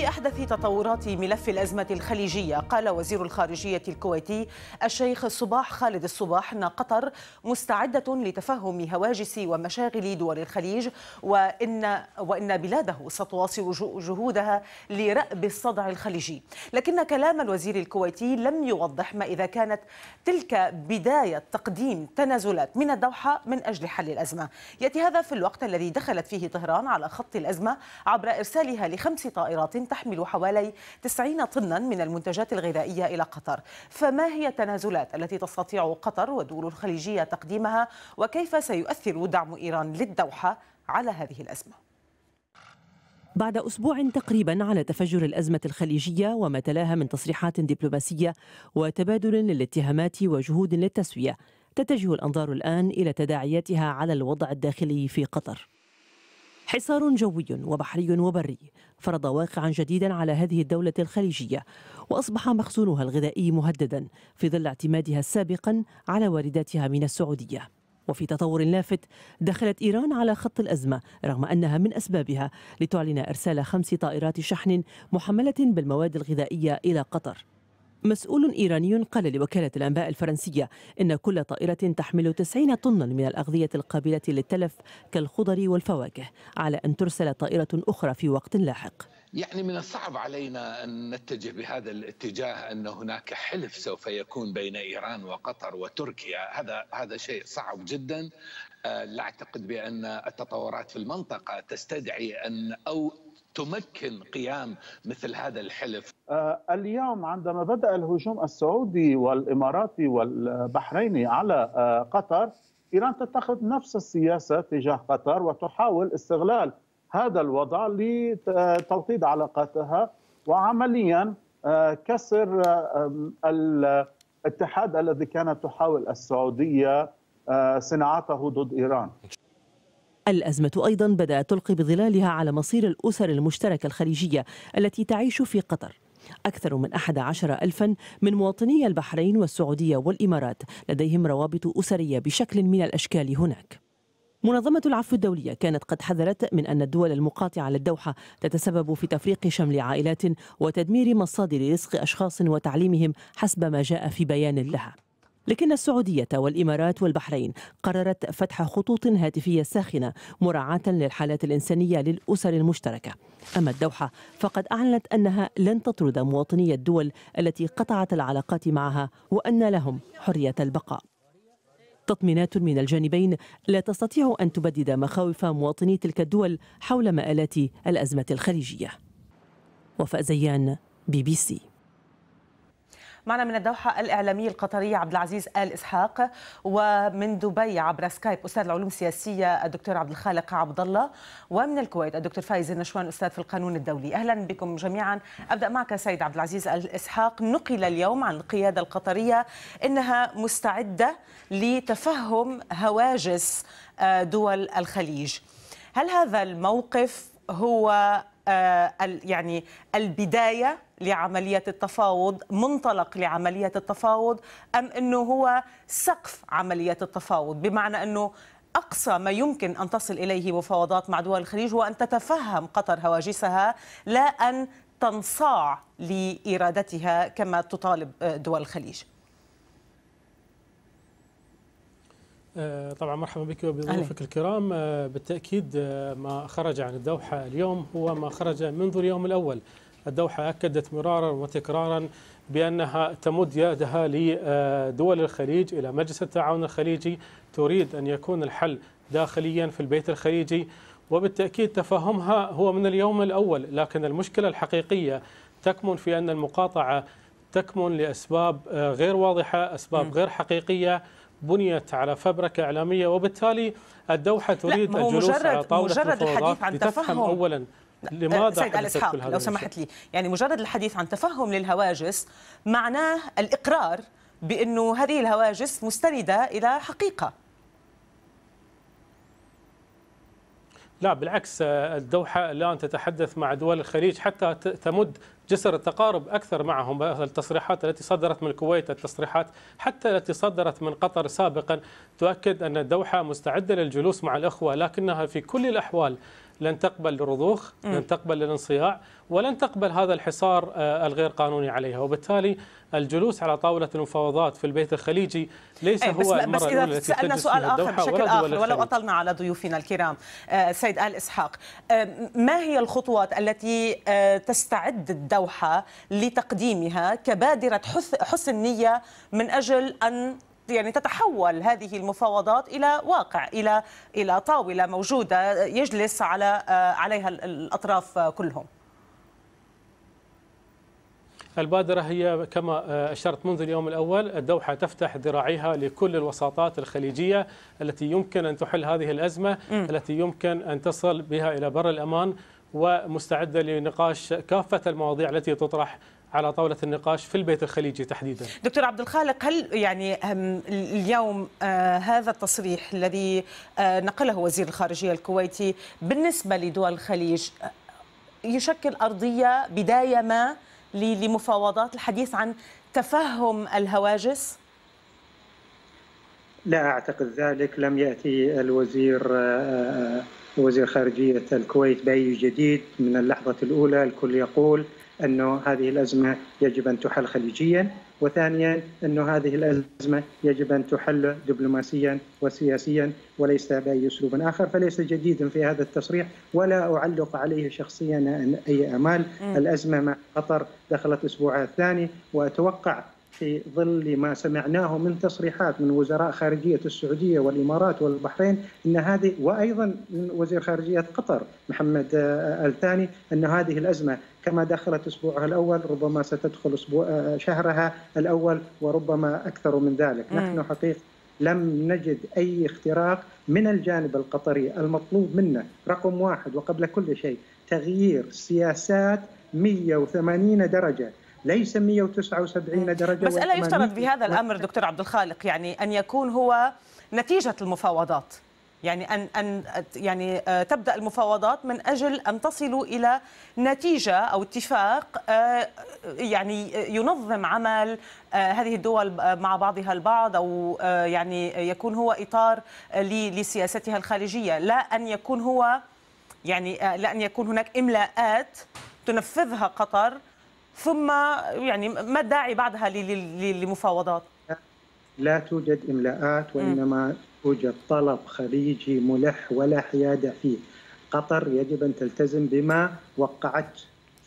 في أحدث تطورات ملف الأزمة الخليجية قال وزير الخارجية الكويتي الشيخ الصباح خالد الصباح أن قطر مستعدة لتفهم هواجس ومشاغل دول الخليج وإن, وإن بلاده ستواصل جهودها لرأب الصدع الخليجي لكن كلام الوزير الكويتي لم يوضح ما إذا كانت تلك بداية تقديم تنازلات من الدوحة من أجل حل الأزمة يأتي هذا في الوقت الذي دخلت فيه طهران على خط الأزمة عبر إرسالها لخمس طائرات تحمل حوالي 90 طنا من المنتجات الغذائية إلى قطر فما هي التنازلات التي تستطيع قطر ودول الخليجية تقديمها وكيف سيؤثر دعم إيران للدوحة على هذه الأزمة بعد أسبوع تقريبا على تفجر الأزمة الخليجية وما تلاها من تصريحات دبلوماسية وتبادل للاتهامات وجهود للتسوية تتجه الأنظار الآن إلى تداعياتها على الوضع الداخلي في قطر حصار جوي وبحري وبري فرض واقعا جديدا على هذه الدولة الخليجية وأصبح مخزونها الغذائي مهددا في ظل اعتمادها سابقا على وارداتها من السعودية وفي تطور لافت دخلت إيران على خط الأزمة رغم أنها من أسبابها لتعلن إرسال خمس طائرات شحن محملة بالمواد الغذائية إلى قطر مسؤول إيراني قال لوكالة الأنباء الفرنسية إن كل طائرة تحمل 90 طنا من الأغذية القابلة للتلف كالخضر والفواكه على أن ترسل طائرة أخرى في وقت لاحق يعني من الصعب علينا ان نتجه بهذا الاتجاه ان هناك حلف سوف يكون بين ايران وقطر وتركيا، هذا هذا شيء صعب جدا، آه، لا اعتقد بان التطورات في المنطقه تستدعي ان او تمكن قيام مثل هذا الحلف آه، اليوم عندما بدأ الهجوم السعودي والإماراتي والبحريني على آه، قطر إيران تتخذ نفس السياسة تجاه قطر وتحاول استغلال هذا الوضع لتوطيد علاقاتها وعمليا آه، كسر الاتحاد الذي كانت تحاول السعودية صناعته ضد إيران الأزمة أيضا بدأت تلقي بظلالها على مصير الأسر المشتركة الخليجية التي تعيش في قطر أكثر من أحد عشر ألفا من مواطني البحرين والسعودية والإمارات لديهم روابط أسرية بشكل من الأشكال هناك منظمة العفو الدولية كانت قد حذرت من أن الدول المقاطعة للدوحة تتسبب في تفريق شمل عائلات وتدمير مصادر رزق أشخاص وتعليمهم حسب ما جاء في بيان لها لكن السعودية والإمارات والبحرين قررت فتح خطوط هاتفية ساخنة مراعاة للحالات الإنسانية للأسر المشتركة أما الدوحة فقد أعلنت أنها لن تطرد مواطني الدول التي قطعت العلاقات معها وأن لهم حرية البقاء تطمينات من الجانبين لا تستطيع أن تبدد مخاوف مواطني تلك الدول حول مآلات الأزمة الخليجية وفاء زيان بي بي سي معنا من الدوحة الإعلامي القطري عبد العزيز آل إسحاق ومن دبي عبر سكايب أستاذ العلوم السياسية الدكتور عبد الخالق عبد الله ومن الكويت الدكتور فايز النشوان أستاذ في القانون الدولي أهلا بكم جميعا أبدأ معك سيد عبد العزيز آل إسحاق نقل اليوم عن القيادة القطرية إنها مستعدة لتفهم هواجس آه، دول الخليج هل هذا الموقف هو آه، يعني البدايه لعمليه التفاوض منطلق لعمليه التفاوض ام انه هو سقف عمليه التفاوض بمعنى انه أقصى ما يمكن أن تصل إليه مفاوضات مع دول الخليج هو أن تتفهم قطر هواجسها لا أن تنصاع لإرادتها كما تطالب آه، دول الخليج آه، طبعا مرحبا بك وبضيوفك الكرام آه، بالتاكيد آه، ما خرج عن الدوحه اليوم هو ما خرج منذ اليوم الاول الدوحه اكدت مرارا وتكرارا بانها تمد يدها لدول الخليج الى مجلس التعاون الخليجي تريد ان يكون الحل داخليا في البيت الخليجي وبالتاكيد تفهمها هو من اليوم الاول لكن المشكله الحقيقيه تكمن في ان المقاطعه تكمن لاسباب غير واضحه اسباب غير حقيقيه بنيت على فبركة إعلامية وبالتالي الدوحة تريد الجلوس على طاولة مجرد الحديث عن تفهم أولا لماذا سيد الإسحاق لو سمحت لي يعني مجرد الحديث عن تفهم للهواجس معناه الإقرار بأنه هذه الهواجس مستندة إلى حقيقة لا بالعكس آه، الدوحة الآن تتحدث مع دول الخليج حتى تمد جسر التقارب أكثر معهم التصريحات التي صدرت من الكويت التصريحات حتى التي صدرت من قطر سابقا تؤكد أن الدوحة مستعدة للجلوس مع الأخوة لكنها في كل الأحوال لن تقبل الرضوخ لن تقبل الانصياع ولن تقبل هذا الحصار آه، الغير قانوني عليها وبالتالي الجلوس على طاولة المفاوضات في البيت الخليجي ليس إيه، بس هو المرة بس إذا سألنا سؤال آخر بشكل آخر ولو أطلنا على ضيوفنا الكرام آه، سيد آل إسحاق آه، ما هي الخطوات التي تستعد الدوحة لتقديمها كبادرة حسن نية من أجل أن يعني تتحول هذه المفاوضات الى واقع الى الى طاوله موجوده يجلس على آه، عليها الاطراف كلهم البادرة هي كما آه، أشرت منذ اليوم الأول الدوحة تفتح ذراعيها لكل الوساطات الخليجية التي يمكن أن تحل هذه الأزمة م. التي يمكن أن تصل بها إلى بر الأمان ومستعدة لنقاش كافة المواضيع التي تطرح على طاولة النقاش في البيت الخليجي تحديدا دكتور عبد الخالق هل يعني اليوم آه، هذا التصريح الذي آه، نقله وزير الخارجية الكويتي بالنسبة لدول الخليج آه، يشكل أرضية بداية ما لمفاوضات الحديث عن تفهم الهواجس؟ لا أعتقد ذلك لم يأتي الوزير وزير خارجية الكويت بأي جديد من اللحظة الأولى الكل يقول انه هذه الازمه يجب ان تحل خليجيا، وثانيا انه هذه الازمه يجب ان تحل دبلوماسيا وسياسيا وليس باي اسلوب اخر، فليس جديدا في هذا التصريح ولا اعلق عليه شخصيا اي امال، الازمه مع قطر دخلت اسبوعها الثاني واتوقع في ظل ما سمعناه من تصريحات من وزراء خارجية السعودية والإمارات والبحرين أن هذه وأيضا من وزير خارجية قطر محمد آه، آه، الثاني أن هذه الأزمة كما دخلت اسبوعها الاول ربما ستدخل اسبوع آه، شهرها الاول وربما اكثر من ذلك، م. نعم. نحن حقيقه لم نجد اي اختراق من الجانب القطري المطلوب منا رقم واحد وقبل كل شيء تغيير سياسات 180 درجه ليس 179 نعم. درجه مسألة يفترض بهذا الأمر دكتور عبد الخالق يعني أن يكون هو نتيجة المفاوضات يعني ان ان يعني آه، تبدا المفاوضات من اجل ان تصلوا الى نتيجه او اتفاق آه، يعني آه، ينظم عمل هذه الدول مع بعضها البعض او يعني يكون هو اطار لسياستها الخارجيه لا ان يكون هو يعني لا ان يكون هناك املاءات تنفذها قطر ثم يعني ما الداعي بعدها لمفاوضات؟ لا توجد املاءات وانما يوجد طلب خليجي ملح ولا حيادة فيه قطر يجب أن تلتزم بما وقعت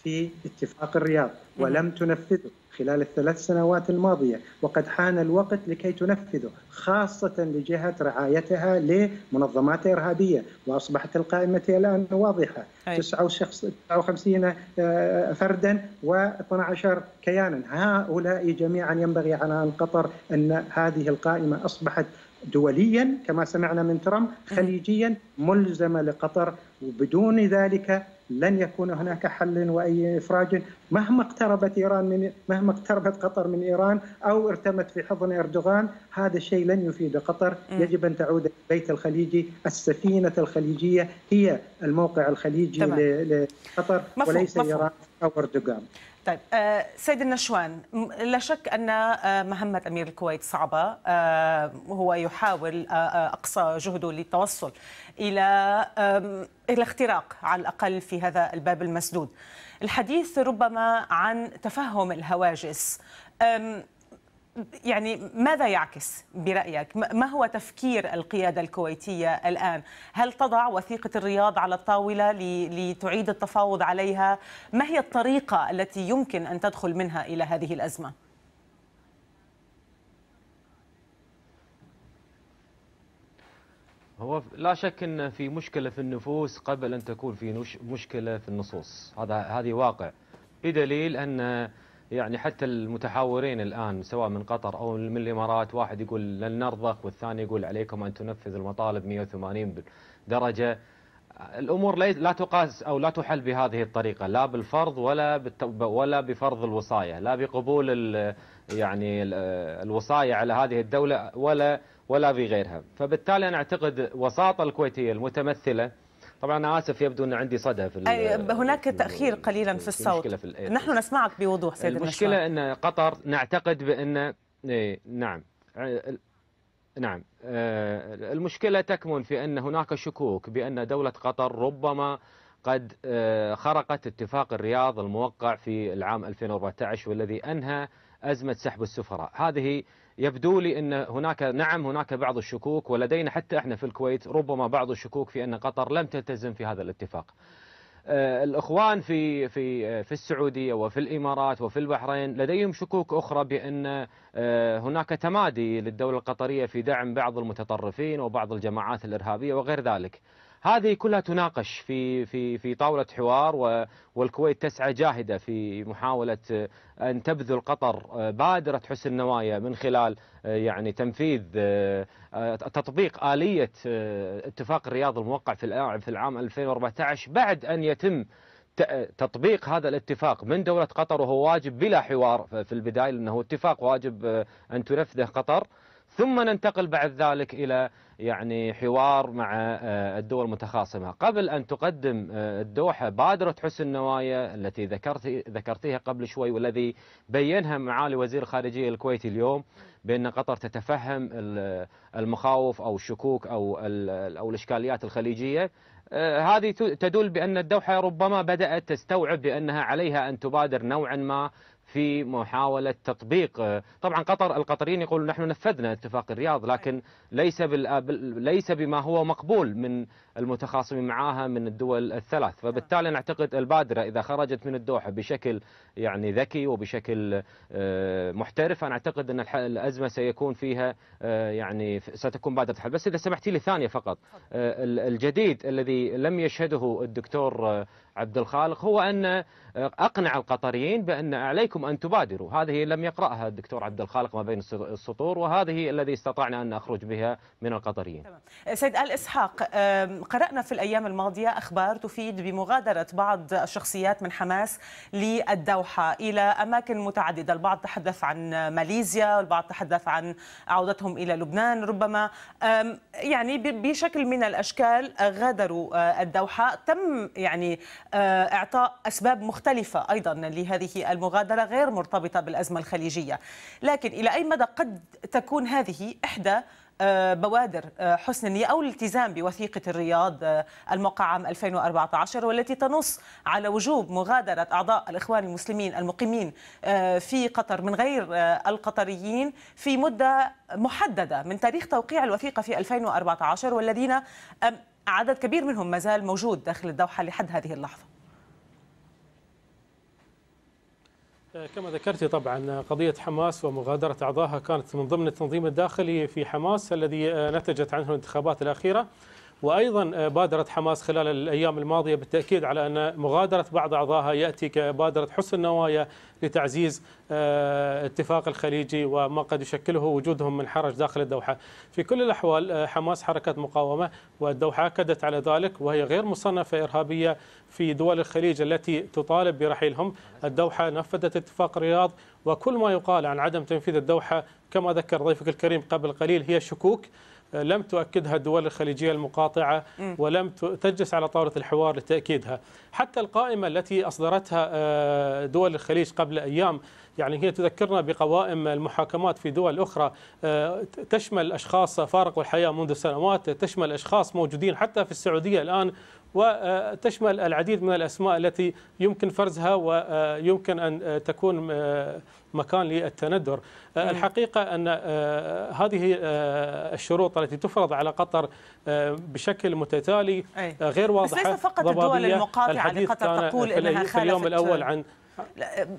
في اتفاق الرياض ولم تنفذه خلال الثلاث سنوات الماضية وقد حان الوقت لكي تنفذه خاصة لجهة رعايتها لمنظمات إرهابية وأصبحت القائمة الآن واضحة أي. 59 آه، فردا و12 كيانا هؤلاء جميعا ينبغي على قطر أن هذه القائمة أصبحت دوليا كما سمعنا من ترامب خليجيا ملزمه لقطر وبدون ذلك لن يكون هناك حل واي افراج مهما اقتربت ايران من مهما اقتربت قطر من ايران او ارتمت في حضن اردوغان هذا الشيء لن يفيد قطر إيه. يجب ان تعود البيت الخليجي السفينه الخليجيه هي الموقع الخليجي لقطر وليس ايران او اردوغان طيب آه، سيد النشوان لا شك ان آه، مهمه امير الكويت صعبه آه، هو يحاول اقصى جهده للتوصل الى الى اختراق على الاقل في هذا الباب المسدود الحديث ربما عن تفهم الهواجس يعني ماذا يعكس برأيك؟ ما هو تفكير القيادة الكويتية الآن؟ هل تضع وثيقة الرياض على الطاولة لتعيد التفاوض عليها؟ ما هي الطريقة التي يمكن أن تدخل منها إلى هذه الأزمة؟ هو لا شك أن في مشكلة في النفوس قبل أن تكون في مشكلة في النصوص هذا هذه واقع بدليل أن يعني حتى المتحاورين الآن سواء من قطر أو من الإمارات واحد يقول لن نرضخ والثاني يقول عليكم أن تنفذ المطالب 180 درجة الأمور لا تقاس أو لا تحل بهذه الطريقة لا بالفرض ولا ولا بفرض الوصاية لا بقبول يعني الوصاية على هذه الدولة ولا ولا بغيرها فبالتالي أنا أعتقد وساطة الكويتية المتمثلة طبعا انا اسف يبدو ان عندي صدى في هناك تاخير قليلا في الصوت في نحن نسمعك بوضوح سيد المشكله النشوان. ان قطر نعتقد بان إيه، نعم نعم آه، المشكله تكمن في ان هناك شكوك بان دوله قطر ربما قد آه، خرقت اتفاق الرياض الموقع في العام 2014 والذي انهى ازمه سحب السفراء هذه يبدو لي أن هناك نعم هناك بعض الشكوك ولدينا حتى احنا في الكويت ربما بعض الشكوك في أن قطر لم تلتزم في هذا الاتفاق آه، الإخوان في في في السعودية وفي الإمارات وفي البحرين لديهم شكوك أخرى بأن آه، هناك تمادي للدولة القطرية في دعم بعض المتطرفين وبعض الجماعات الإرهابية وغير ذلك هذه كلها تناقش في في في طاوله حوار والكويت تسعى جاهده في محاوله آه، ان تبذل قطر آه، بادره حسن النوايا من خلال آه، يعني تنفيذ تطبيق اليه اتفاق الرياض الموقع في العام 2014 بعد ان يتم تطبيق هذا الاتفاق من دولة قطر وهو واجب بلا حوار في البداية لأنه اتفاق واجب أن تنفذه قطر ثم ننتقل بعد ذلك إلى يعني حوار مع آه، الدول المتخاصمة قبل أن تقدم آه، الدوحة بادرة حسن نوايا التي ذكرت ذكرتيها قبل شوي والذي بينها معالي وزير الخارجية الكويتي اليوم بأن قطر تتفهم المخاوف أو الشكوك أو أو الإشكاليات الخليجية آه، هذه تدل بأن الدوحة ربما بدأت تستوعب بأنها عليها أن تبادر نوعا ما في محاولة تطبيق طبعا قطر القطريين يقولون نحن نفذنا اتفاق الرياض لكن ليس ليس بما هو مقبول من المتخاصمين معها من الدول الثلاث نعم. فبالتالي نعتقد البادرة إذا خرجت من الدوحة بشكل يعني ذكي وبشكل آه، محترف أنا أعتقد أن الأزمة سيكون فيها آه، يعني ستكون بادرة حل بس إذا سمحتي لي ثانية فقط آه، الجديد الذي لم يشهده الدكتور عبد الخالق هو أن آه، أقنع القطريين بأن عليكم أن تبادروا هذه لم يقرأها الدكتور عبد الخالق ما بين السطور وهذه الذي استطعنا أن نخرج بها من القطريين سيد آل إسحاق قرأنا في الأيام الماضية أخبار تفيد بمغادرة بعض الشخصيات من حماس للدوحة إلى أماكن متعددة البعض تحدث عن ماليزيا والبعض تحدث عن عودتهم إلى لبنان ربما يعني بشكل من الأشكال غادروا آه، الدوحة تم يعني آه، اعطاء اسباب مختلفه ايضا لهذه المغادره غير مرتبطه بالازمه الخليجيه لكن الى اي مدى قد تكون هذه احدى آه، بوادر آه، حسن النية أو الالتزام بوثيقة الرياض الموقع عام 2014 والتي تنص على وجوب مغادرة أعضاء الإخوان المسلمين المقيمين في قطر من غير القطريين في مدة محددة من تاريخ توقيع الوثيقة في 2014 والذين عدد كبير منهم ما زال موجود داخل الدوحة لحد هذه اللحظة كما ذكرت طبعا قضية حماس ومغادرة أعضائها كانت من ضمن التنظيم الداخلي في حماس الذي نتجت عنه الانتخابات الأخيرة وأيضا آه، بادرت حماس خلال الأيام الماضية بالتأكيد على أن مغادرة بعض أعضائها يأتي كبادرة حسن النوايا لتعزيز آه، اتفاق الخليجي وما قد يشكله وجودهم من حرج داخل الدوحة في كل الأحوال آه، حماس حركة مقاومة والدوحة أكدت على ذلك وهي غير مصنفة إرهابية في دول الخليج التي تطالب برحيلهم الدوحة نفذت اتفاق الرياض وكل ما يقال عن عدم تنفيذ الدوحة كما ذكر ضيفك الكريم قبل قليل هي شكوك لم تؤكدها الدول الخليجية المقاطعة ولم تجلس على طاولة الحوار لتأكيدها حتى القائمة التي أصدرتها آه، دول الخليج قبل أيام يعني هي تذكرنا بقوائم المحاكمات في دول أخرى آه، تشمل أشخاص فارقوا الحياة منذ سنوات تشمل أشخاص موجودين حتى في السعودية الآن وتشمل العديد من الأسماء التي يمكن فرزها ويمكن أن تكون مكان للتندر الحقيقة أن هذه الشروط التي تفرض على قطر بشكل متتالي غير واضحة بس ليس فقط الدول المقاطعة لقطر تقول أنها خالفت اليوم الأول عن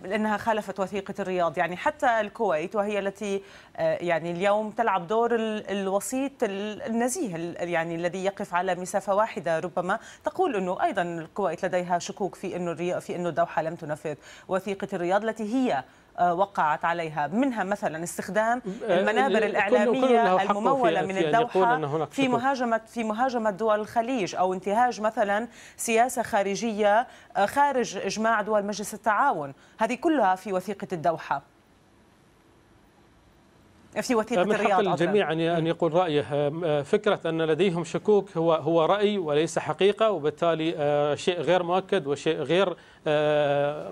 لانها خالفت وثيقه الرياض يعني حتى الكويت وهي التي آه، يعني اليوم تلعب دور الوسيط النزيه يعني الذي يقف على مسافه واحده ربما تقول انه ايضا الكويت لديها شكوك في انه في انه الدوحه لم تنفذ وثيقه الرياض التي هي آه، وقعت عليها منها مثلا استخدام آه، المنابر الإعلامية الممولة من الدوحة في مهاجمة في مهاجمة دول الخليج أو انتهاج مثلا سياسة خارجية آه، خارج إجماع دول مجلس التعاون هذه كلها في وثيقة الدوحة في وثيقه من الرياض حق الجميع ان ان يقول رايه آه، آه، فكره ان لديهم شكوك هو هو راي وليس حقيقه وبالتالي آه، شيء غير مؤكد وشيء غير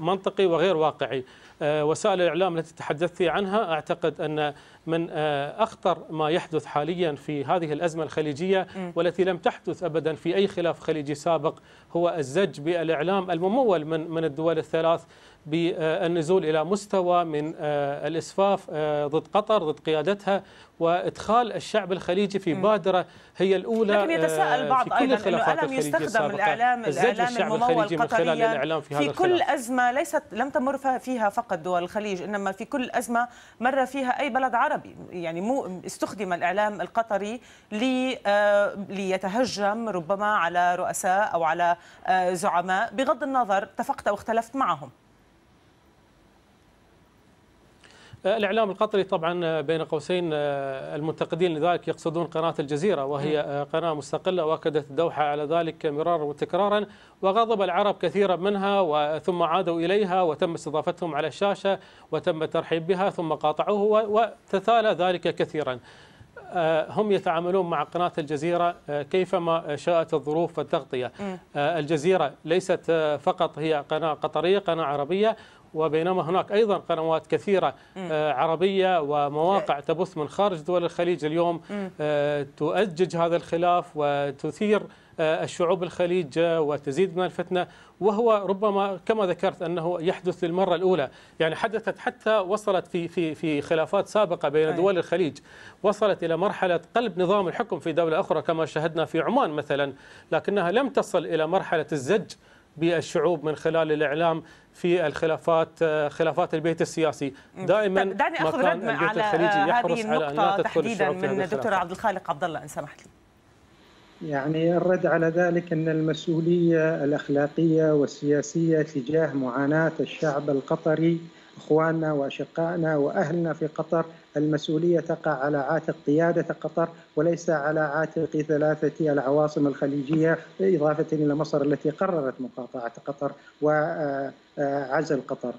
منطقي وغير واقعي وسائل الاعلام التي تحدثت عنها اعتقد ان من اخطر ما يحدث حاليا في هذه الازمه الخليجيه والتي لم تحدث ابدا في اي خلاف خليجي سابق هو الزج بالاعلام الممول من من الدول الثلاث بالنزول إلى مستوى من آه، الإسفاف آه، ضد قطر ضد قيادتها وإدخال الشعب الخليجي في بادرة هي الأولى لكن يتساءل آه، بعض أيضا أنه ألم يستخدم الإعلام الإعلام الممول القطري في, في كل أزمة ليست لم تمر فيها فقط دول الخليج إنما في كل أزمة مر فيها أي بلد عربي يعني مو استخدم الإعلام القطري لي ليتهجم ربما على رؤساء أو على زعماء بغض النظر اتفقت أو اختلفت معهم الإعلام القطري طبعا آه، بين قوسين آه، المنتقدين لذلك يقصدون قناة الجزيرة وهي نعم. آه، قناة مستقلة واكدت الدوحة على ذلك مرارا وتكرارا وغضب العرب كثيرا منها وثم عادوا إليها وتم استضافتهم على الشاشة وتم الترحيب بها ثم قاطعوه وتتالى ذلك كثيرا هم يتعاملون مع قناة الجزيرة كيفما شاءت الظروف والتغطية إيه. الجزيرة ليست فقط هي قناة قطرية قناة عربية وبينما هناك أيضا قنوات كثيرة آه، عربية ومواقع تبث من خارج دول الخليج اليوم آه، تؤجج هذا الخلاف وتثير آه، الشعوب الخليج وتزيد من الفتنة وهو ربما كما ذكرت أنه يحدث للمرة الأولى يعني حدثت حتى وصلت في في في خلافات سابقة بين دول الخليج وصلت إلى مرحلة قلب نظام الحكم في دولة أخرى كما شهدنا في عمان مثلا لكنها لم تصل إلى مرحلة الزج بالشعوب من خلال الاعلام في الخلافات آه، خلافات البيت السياسي دائما دعني اخذ ردما على آه، هذه النقطه على تحديدا من الدكتور عبد الخالق عبد الله ان سمحت لي يعني الرد على ذلك ان المسؤوليه الاخلاقيه والسياسيه تجاه معاناه الشعب القطري اخواننا واشقائنا واهلنا في قطر المسؤوليه تقع على عاتق قياده قطر وليس على عاتق ثلاثه العواصم الخليجيه اضافه الى مصر التي قررت مقاطعه قطر وعزل قطر.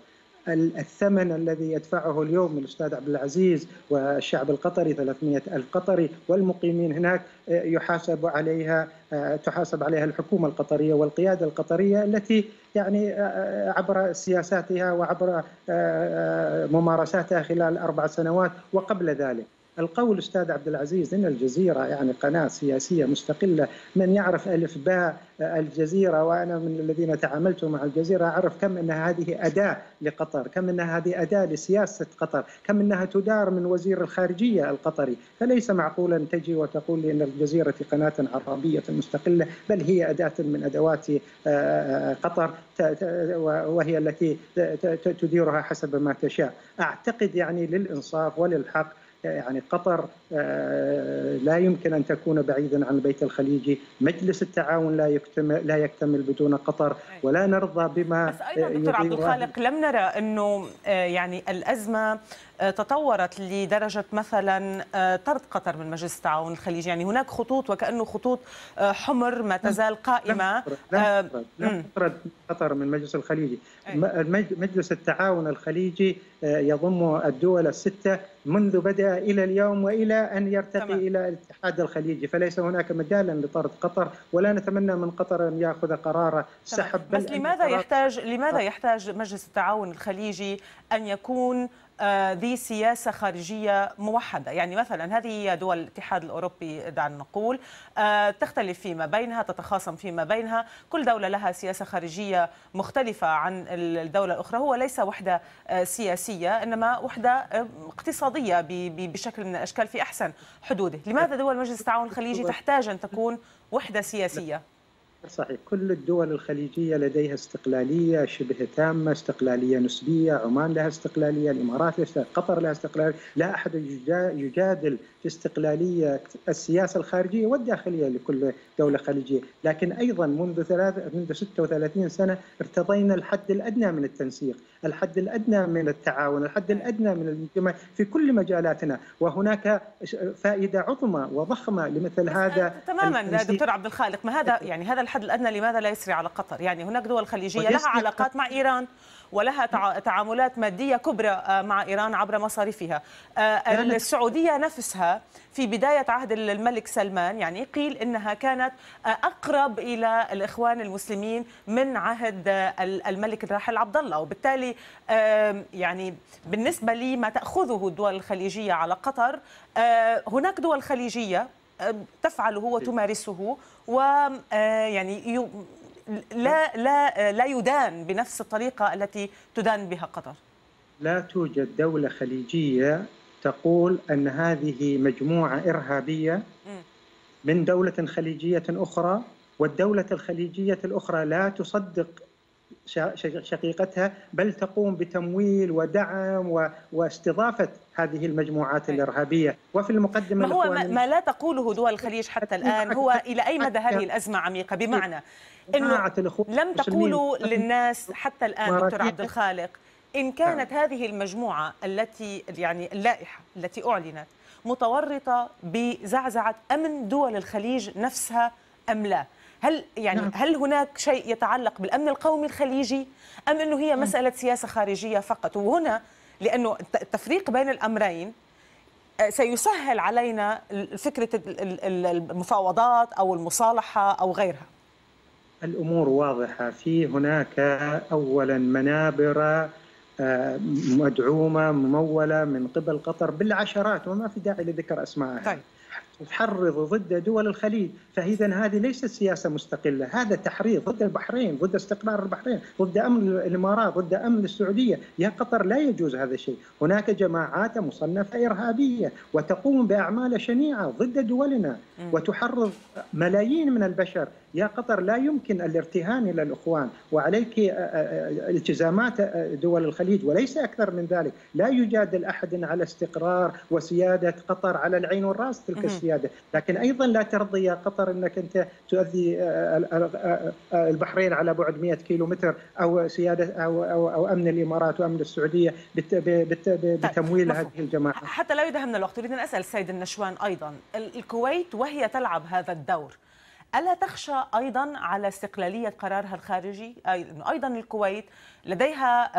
الثمن الذي يدفعه اليوم الأستاذ عبد العزيز والشعب القطري 300 ألف قطري والمقيمين هناك آه، يحاسب عليها آه، تحاسب عليها الحكومة القطرية والقيادة القطرية التي يعني آه، عبر سياساتها وعبر ممارساتها خلال أربع سنوات وقبل ذلك القول استاذ عبد العزيز ان الجزيره يعني قناه سياسيه مستقله من يعرف الف باء آه، الجزيره وانا من الذين تعاملت مع الجزيره اعرف كم ان هذه اداه لقطر، كم ان هذه اداه لسياسه قطر، كم انها تدار من وزير الخارجيه القطري، فليس معقولا تجي وتقول لي ان الجزيره قناه عربيه مستقله بل هي اداه من ادوات آه، آه، قطر وهي التي تديرها حسب ما تشاء، اعتقد يعني للانصاف وللحق يعني قطر آه، لا يمكن ان تكون بعيدا عن البيت الخليجي، مجلس التعاون لا يكتمل لا يكتمل بدون قطر ولا نرضى بما بس ايضا دكتور عبد الخالق لم نرى انه آه، يعني الازمه تطورت لدرجة مثلا آه، طرد قطر من مجلس التعاون الخليجي يعني هناك خطوط وكأنه خطوط آه، حمر ما نعم. تزال قائمة نعم، نعم، آه، طرد تطرد قطر من مجلس الخليجي إيه. مجلس التعاون الخليجي يضم الدول الستة منذ بدأ إلى اليوم وإلى أن يرتقي إلى الاتحاد الخليجي فليس هناك مجالا لطرد قطر ولا نتمنى من قطر أن يأخذ قرار سحب بس لماذا يحتاج لماذا يحتاج مجلس التعاون الخليجي أن يكون آه، ذي سياسة خارجية موحدة يعني مثلا هذه دول الاتحاد الأوروبي دعنا نقول آه، تختلف فيما بينها تتخاصم فيما بينها كل دولة لها سياسة خارجية مختلفة عن الدولة الأخرى هو ليس وحدة آه، سياسية إنما وحدة اقتصادية بشكل من الأشكال في أحسن حدوده لماذا دول مجلس التعاون الخليجي تحتاج أن تكون وحدة سياسية؟ صحيح كل الدول الخليجية لديها استقلالية شبه تامة استقلالية نسبية عمان لها استقلالية الإمارات لها استقلالية قطر لها استقلالية لا أحد يجادل في استقلالية السياسة الخارجية والداخلية لكل دولة خليجية لكن أيضا منذ, ثلاث... منذ 36 سنة ارتضينا الحد الأدنى من التنسيق الحد الادنى من التعاون، الحد الادنى من الانتماء في كل مجالاتنا، وهناك فائده عظمى وضخمه لمثل هذا تماما دكتور عبد الخالق، ما هذا يعني هذا الحد الادنى لماذا لا يسري على قطر؟ يعني هناك دول خليجيه لها علاقات مع ايران ولها تعاملات مادية كبرى آه، مع إيران عبر مصاريفها آه، السعودية نفسها في بداية عهد الملك سلمان يعني قيل إنها كانت آه، أقرب إلى الإخوان المسلمين من عهد الملك الراحل عبد الله وبالتالي يعني بالنسبة لي ما تأخذه الدول الخليجية على قطر هناك دول خليجية تفعله وتمارسه ويعني لا لا لا يدان بنفس الطريقه التي تدان بها قطر لا توجد دوله خليجيه تقول ان هذه مجموعه ارهابيه من دوله خليجيه اخرى والدوله الخليجيه الاخرى لا تصدق شقيقتها بل تقوم بتمويل ودعم واستضافه هذه المجموعات أيوة. الارهابيه وفي المقدمه ما هو ما لا تقوله دول الخليج حتى الان هو الى اي مدى هذه الازمه عميقه بمعنى انه لم تقولوا للناس حتى الان دكتور عبد الخالق ان نعم. كانت هذه المجموعه التي يعني اللائحه التي اعلنت متورطه بزعزعه امن دول الخليج نفسها ام لا هل يعني نعم. هل هناك شيء يتعلق بالامن القومي الخليجي ام انه هي نعم. مساله سياسه خارجيه فقط وهنا لانه التفريق بين الامرين آه، سيسهل علينا فكره المفاوضات او المصالحه او غيرها الامور واضحه في هناك اولا منابر آه، مدعومه مموله من قبل قطر بالعشرات وما في داعي لذكر اسمائها طيب. تحرض ضد دول الخليج فإذا هذه ليست سياسة مستقلة هذا تحريض ضد البحرين ضد استقرار البحرين ضد أمن الإمارات ضد أمن السعودية يا قطر لا يجوز هذا الشيء هناك جماعات مصنفة إرهابية وتقوم بأعمال شنيعة ضد دولنا وتحرض ملايين من البشر يا قطر لا يمكن الارتهان الى الاخوان وعليك آه، آه، آه، التزامات دول الخليج وليس اكثر من ذلك، لا يجادل احد على استقرار وسياده قطر على العين والراس تلك السياده، لكن ايضا لا ترضي يا قطر انك انت تؤذي البحرين على بعد 100 متر او سياده او او, أو امن الامارات وامن السعوديه طيب، بتمويل هذه الجماعه. حتى لا يدهمنا الوقت، اريد ان اسال السيد النشوان ايضا، الكويت وهي تلعب هذا الدور ألا تخشى أيضا على استقلالية قرارها الخارجي أيضا الكويت لديها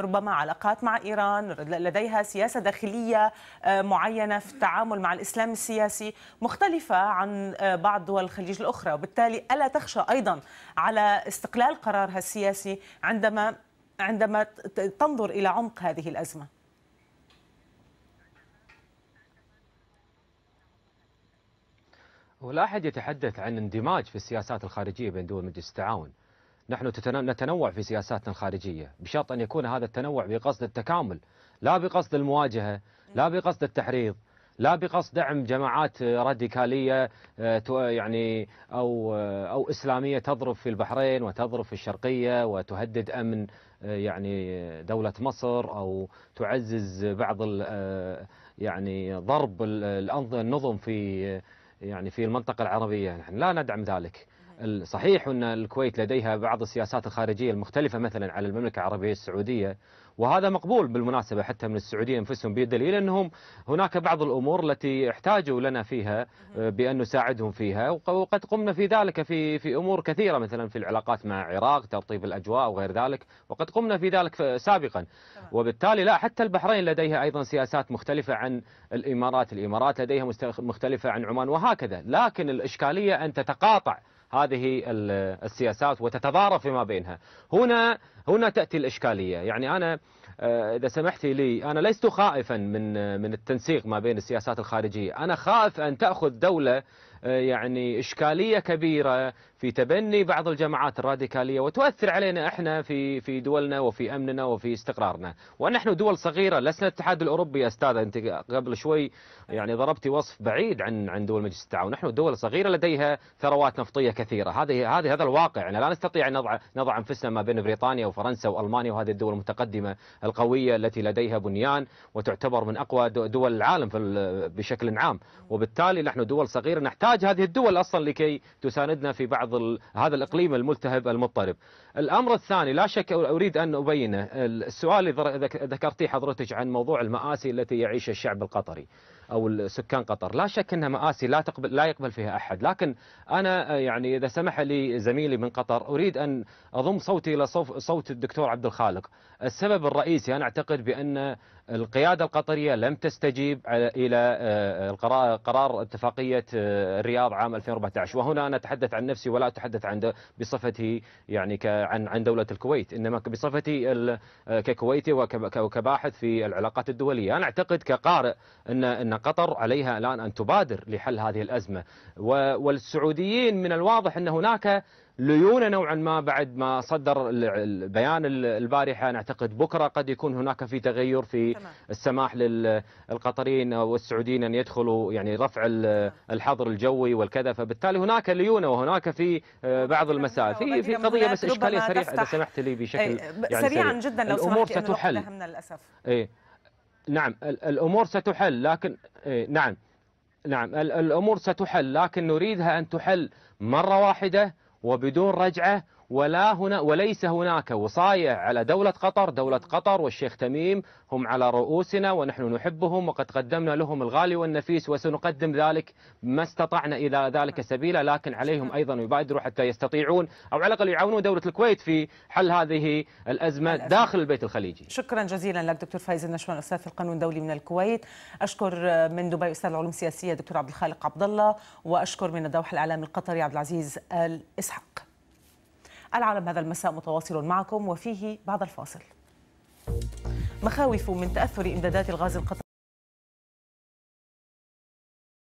ربما علاقات مع إيران لديها سياسة داخلية معينة في التعامل مع الإسلام السياسي مختلفة عن بعض دول الخليج الأخرى وبالتالي ألا تخشى أيضا على استقلال قرارها السياسي عندما عندما تنظر إلى عمق هذه الأزمة ولا أحد يتحدث عن اندماج في السياسات الخارجية بين دول مجلس التعاون نحن نتنوع في سياساتنا الخارجية بشرط أن يكون هذا التنوع بقصد التكامل لا بقصد المواجهة لا نعم. بقصد التحريض لا بقصد دعم جماعات راديكاليه آه، يعني او آه، او اسلاميه تضرب في البحرين وتضرب في الشرقيه وتهدد امن آه، يعني دوله مصر او تعزز بعض يعني ضرب النظم في يعني في المنطقة العربية نحن لا ندعم ذلك نعم. صحيح أن الكويت لديها بعض السياسات الخارجية المختلفة مثلا على المملكة العربية السعودية وهذا مقبول بالمناسبة حتى من السعوديين أنفسهم بدليل أنهم هناك بعض الأمور التي احتاجوا لنا فيها آه، بأن نساعدهم فيها وقد قمنا في ذلك في في أمور كثيرة مثلا في العلاقات مع العراق ترطيب الأجواء وغير ذلك وقد قمنا في ذلك سابقا وبالتالي لا حتى البحرين لديها أيضا سياسات مختلفة عن الإمارات الإمارات لديها مختلفة عن عمان وهكذا لكن الإشكالية أن تتقاطع هذه السياسات وتتضارب فيما بينها هنا هنا تأتي الإشكالية يعني أنا آه، إذا سمحتي لي أنا لست خائفا من آه، من التنسيق ما بين السياسات الخارجية أنا خائف أن تأخذ دولة يعني إشكالية كبيرة في تبني بعض الجماعات الراديكالية وتؤثر علينا احنا في في دولنا وفي أمننا وفي استقرارنا ونحن دول صغيرة لسنا الاتحاد الأوروبي أستاذ أنت قبل شوي يعني ضربتي وصف بعيد عن عن دول مجلس التعاون نحن دول صغيرة لديها ثروات نفطية كثيرة هذه هذه هذا الواقع يعني لا نستطيع أن نضع نضع أنفسنا ما بين بريطانيا وفرنسا وألمانيا وهذه الدول المتقدمة القوية التي لديها بنيان وتعتبر من أقوى دول العالم بشكل عام وبالتالي نحن دول صغيرة نحتاج تحتاج هذه الدول أصلا لكي تساندنا في بعض هذا الإقليم الملتهب المضطرب الأمر الثاني لا شك أريد أن أبينه السؤال اللي ذكرتيه حضرتك عن موضوع المآسي التي يعيشها الشعب القطري او سكان قطر، لا شك انها مآسي لا تقبل لا يقبل فيها احد، لكن انا آه، يعني اذا سمح لي زميلي من قطر اريد ان اضم صوتي الى صوت الدكتور عبد الخالق، السبب الرئيسي انا اعتقد بان القياده القطريه لم تستجيب الى آه، قرار اتفاقيه آه، الرياض عام 2014 وهنا انا اتحدث عن نفسي ولا اتحدث عن بصفتي يعني عن عن دوله الكويت انما بصفتي ككويتي وكباحث في العلاقات الدوليه انا اعتقد كقارئ ان ان قطر عليها الآن أن تبادر لحل هذه الأزمة والسعوديين من الواضح أن هناك ليونة نوعا ما بعد ما صدر البيان البارحة نعتقد بكرة قد يكون هناك في تغير في تمام. السماح للقطريين والسعوديين أن يدخلوا يعني رفع الحظر الجوي والكذا فبالتالي هناك ليونة وهناك في آه، بعض المسائل في في قضية بس إشكالية سريعة إذا سمحت لي بشكل يعني سريعا جدا لو سمحت الأمور ستحل إيه نعم الأمور ستحل لكن إيه، نعم نعم الأمور ستحل لكن نريدها أن تحل مرة واحدة وبدون رجعة ولا هنا وليس هناك وصاية على دولة قطر دولة قطر والشيخ تميم هم على رؤوسنا ونحن نحبهم وقد قدمنا لهم الغالي والنفيس وسنقدم ذلك ما استطعنا إلى ذلك سبيلا لكن عليهم أيضا يبادروا حتى يستطيعون أو على الأقل يعاونون دولة الكويت في حل هذه الأزمة داخل البيت الخليجي شكرا جزيلا لك دكتور فايز النشوان أستاذ في القانون الدولي من الكويت أشكر من دبي أستاذ العلوم السياسية دكتور عبد الخالق عبد الله وأشكر من الدوحة الإعلام القطري عبد العزيز الإسحاق العالم هذا المساء متواصل معكم وفيه بعد الفاصل مخاوف من تأثر إمدادات الغاز القطري